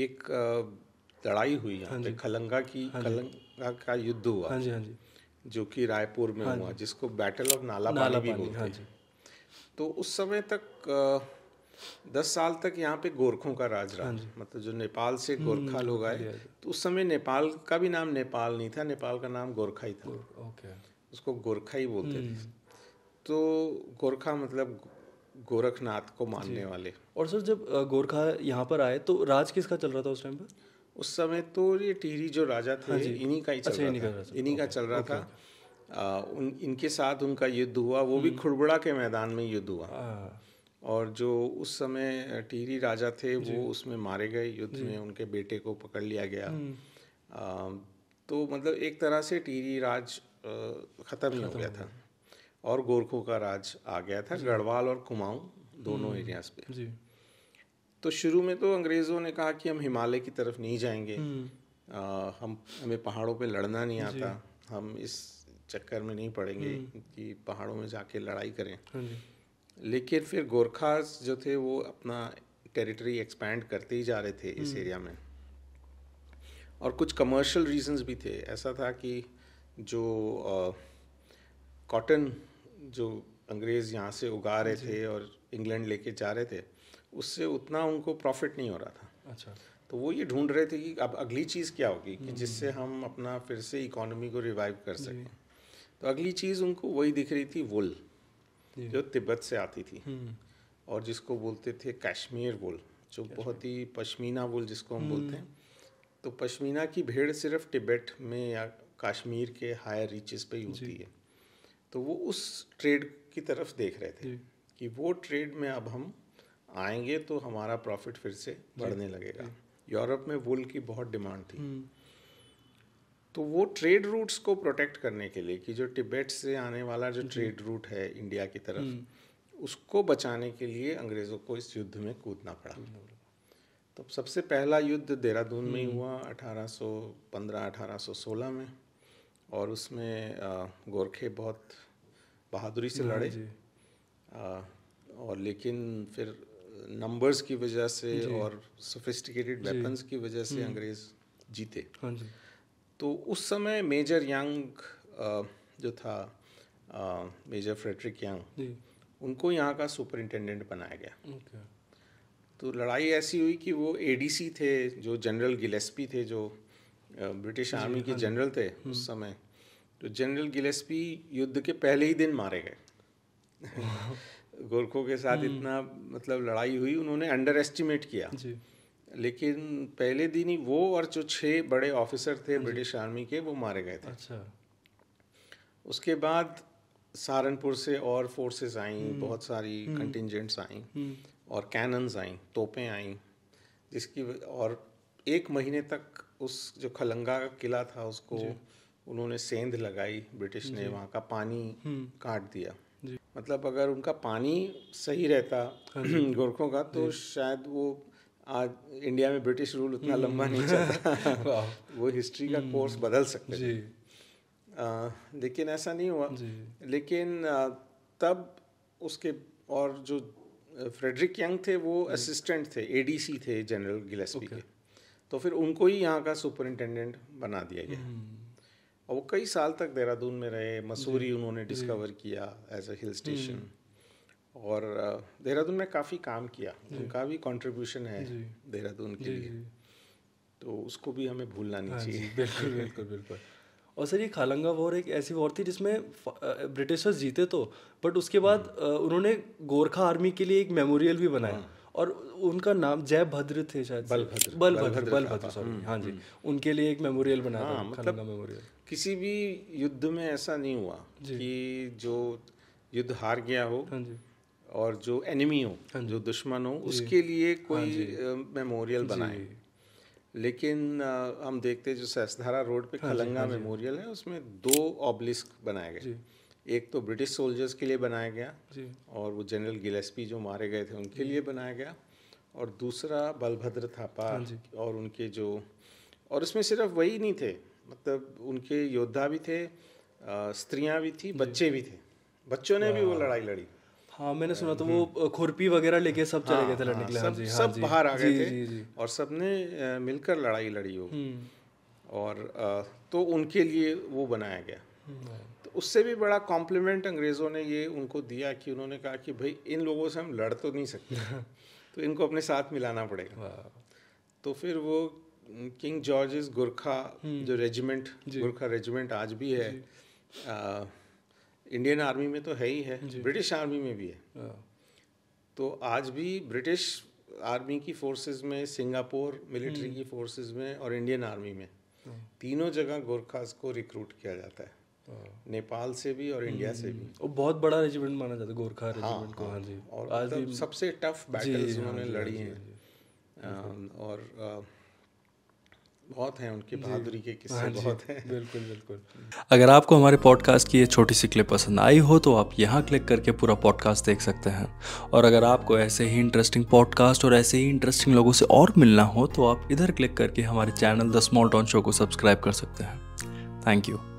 एक लड़ाई हुई यहाँ हाँ पे खलंगा की हाँ खलंगा का युद्ध हुआ हाँ जी हाँ जी जो कि रायपुर में हाँ हुआ जिसको बैटल ऑफ नाला, नाला पानी भी बोलते हाँ जी। तो उस समय तक दस साल तक यहाँ पे गोरखों का राज रहा हाँ मतलब जो नेपाल से हम्म, गोरखा लोग हाँ आए तो उस समय नेपाल का भी नाम नेपाल नहीं था नेपाल का नाम गोरखा ही था ओके उसको गोरखा ही बोलते थे हम्म। तो गोरखा मतलब गोरखनाथ को मानने वाले और सर जब गोरखा यहाँ पर आए तो राज किसका चल रहा था उस टाइम पर उस समय तो ये टिहरी जो राजा थे हाँ इन्हीं का ही अच्छा, चल रहा था इन्हीं का चल रहा था उन इनके साथ उनका युद्ध हुआ वो भी हम्म। खुड़बड़ा के मैदान में युद्ध हुआ और जो उस समय टिहरी राजा थे वो उसमें मारे गए युद्ध में उनके बेटे को पकड़ लिया गया हम्म। तो मतलब एक तरह से टिहरी राज ख़त्म ही हो गया था और गोरखों का राज आ गया था गढ़वाल और कुमाऊं दोनों एरियाज हम्म। पे जी तो शुरू में तो अंग्रेज़ों ने कहा कि हम हिमालय की तरफ नहीं जाएंगे हम्म। आ, हम हमें पहाड़ों पे लड़ना नहीं आता हम इस चक्कर में नहीं पड़ेंगे हम्म। कि पहाड़ों में जाके लड़ाई करें हाँ लेकिन फिर गोरखा जो थे वो अपना टेरिटरी एक्सपैंड करते ही जा रहे थे इस एरिया में और कुछ कमर्शियल रीजंस भी थे ऐसा था कि जो कॉटन जो अंग्रेज़ यहाँ से उगा रहे थे और इंग्लैंड लेके जा रहे थे उससे उतना उनको प्रॉफिट नहीं हो रहा था अच्छा तो वो ये ढूंढ रहे थे कि अब अगली चीज़ क्या होगी कि हम्म। जिससे हम अपना फिर से इकोनॉमी को रिवाइव कर सकें तो अगली चीज़ उनको वही दिख रही थी वुल जो तिब्बत से आती थी हम्म। और जिसको बोलते थे कश्मीर वुल जो बहुत ही पश्मीना वुल जिसको हम बोलते हैं हम्म। तो पश्मीना की भेड़ सिर्फ तिब्बत में या कश्मीर के हायर रीचेस पे ही होती है तो वो उस ट्रेड की तरफ देख रहे थे कि वो ट्रेड में अब हम आएंगे तो हमारा प्रॉफिट फिर से बढ़ने लगेगा यूरोप में वुल की बहुत डिमांड थी हम्म। तो वो ट्रेड रूट्स को प्रोटेक्ट करने के लिए कि जो टिबेट से आने वाला जो ट्रेड रूट है इंडिया की तरफ हम्म। उसको बचाने के लिए अंग्रेज़ों को इस युद्ध में कूदना पड़ा हम्म। तो सबसे पहला युद्ध देहरादून में ही हुआ 1815 1816 में और उसमें गोरखे बहुत बहादुरी से लड़े और लेकिन फिर नंबर्स की वजह से और सोफिस्टिकेटेड वेपन्स की वजह से हम्म। अंग्रेज़ जीते हाँ जी तो उस समय मेजर यंग जो था मेजर फ्रेडरिक यंग उनको यहाँ का सुपरिंटेंडेंट बनाया गया तो लड़ाई ऐसी हुई कि वो एडीसी थे जो जनरल गिलेस्पी थे जो ब्रिटिश आर्मी के हाँ जनरल थे उस हम्म। समय तो जनरल गिलेस्पी युद्ध के पहले ही दिन मारे गए गोरखों के साथ हम्म। इतना मतलब लड़ाई हुई उन्होंने अंडर एस्टिमेट किया लेकिन पहले दिन ही वो और जो छः बड़े ऑफिसर थे हाँ ब्रिटिश आर्मी के वो मारे गए थे अच्छा उसके बाद सहारनपुर से और फोर्सेस आई हम्म। बहुत सारी कंटिजेंट्स आई और कैनन्स आई तोपें आई जिसकी और एक महीने तक उस जो खलंगा का किला था उसको उन्होंने सेंध लगाई ब्रिटिश ने वहाँ का पानी हम्म। काट दिया मतलब अगर उनका पानी सही रहता हाँ गोरखों का तो शायद वो आज इंडिया में ब्रिटिश रूल उतना हम्म। लंबा नहीं चलता वो हिस्ट्री का हम्म। कोर्स बदल सकते जी आ, लेकिन ऐसा नहीं हुआ लेकिन आ, तब उसके और जो फ्रेडरिक यंग थे वो असिस्टेंट थे एडीसी थे जनरल गिलेस्पी okay. के तो फिर उनको ही यहाँ का सुपरिंटेंडेंट बना दिया गया हम्म। और वो कई साल तक देहरादून में रहे मसूरी उन्होंने डिस्कवर किया एज हम्म। अ हिल स्टेशन और देहरादून में काफ़ी काम किया उनका भी कंट्रीब्यूशन है देहरादून के लिए तो उसको भी हमें भूलना नहीं हाँ चाहिए बिल्कुल बिल्कुल बिल्कुल और सर ये खालंगा वॉर एक ऐसी वॉर थी जिसमें ब्रिटिशर्स जीते तो बट उसके बाद हम्म। उन्होंने गोरखा आर्मी के लिए एक मेमोरियल भी बनाया हाँ। और उनका नाम जय भद्र थे शायद बलभद्र बलभद्र बलभद्र सॉरी हाँ, हाँ।, हाँ जी हम्म। उनके लिए एक मेमोरियल बना था हाँ, मतलब मेमोरियल किसी भी युद्ध में ऐसा नहीं हुआ कि जो युद्ध हार गया हो हाँ जी और जो एनिमी हो हाँ जो दुश्मन हो उसके लिए कोई मेमोरियल बनाए लेकिन हम देखते जो सहसधारा रोड पे खलंगा मेमोरियल है उसमें दो ऑब्लिस्क बनाए गए एक तो ब्रिटिश सोल्जर्स के लिए बनाया गया जी। और वो जनरल गिलेस्पी जो मारे गए थे उनके लिए बनाया गया और दूसरा बलभद्र थापा हाँ और उनके जो और इसमें सिर्फ वही नहीं थे मतलब उनके योद्धा भी थे स्त्रियां भी थी बच्चे भी थे बच्चों ने भी वो हाँ। लड़ाई लड़ी हाँ मैंने सुना था तो हम्म। वो खुरपी वगैरह लेके सब चले गए थे लड़ने के लिए हाँ सब सब बाहर आ गए थे और सब ने मिलकर लड़ाई लड़ी हो हम्म। और तो उनके लिए वो बनाया गया हम्म। उससे भी बड़ा कॉम्प्लीमेंट अंग्रेज़ों ने ये उनको दिया कि उन्होंने कहा कि भाई इन लोगों से हम लड़ तो नहीं सकते तो इनको अपने साथ मिलाना पड़ेगा तो फिर वो किंग जॉर्ज गुरखा हम्म। जो रेजिमेंट गोरखा रेजिमेंट आज भी है आ, इंडियन आर्मी में तो है ही है ब्रिटिश आर्मी में भी है तो आज भी ब्रिटिश आर्मी की फोर्सेस में सिंगापुर मिलिट्री हम्म। की फोर्सेस में और इंडियन आर्मी में तीनों जगह गोरखास को रिक्रूट किया जाता है नेपाल से भी और इंडिया से भी वो हम्म। बहुत बड़ा रेजिमेंट माना जाता है गोरखा रेजिमेंट हाँ, को हाँ।, हाँ जी और आज मतलब भी सबसे टफ बैटल्स हाँ उन्होंने लड़ी हैं और बहुत हैं उनकी बहादुरी के किस्से हाँ बहुत हैं बिल्कुल बिल्कुल अगर आपको हमारे पॉडकास्ट की ये छोटी सी क्लिप पसंद आई हो तो आप यहाँ क्लिक करके पूरा पॉडकास्ट देख सकते हैं और अगर आपको ऐसे ही इंटरेस्टिंग पॉडकास्ट और ऐसे ही इंटरेस्टिंग लोगों से और मिलना हो तो आप इधर क्लिक करके हमारे channel the small town show को सब्सक्राइब कर सकते हैं थैंक यू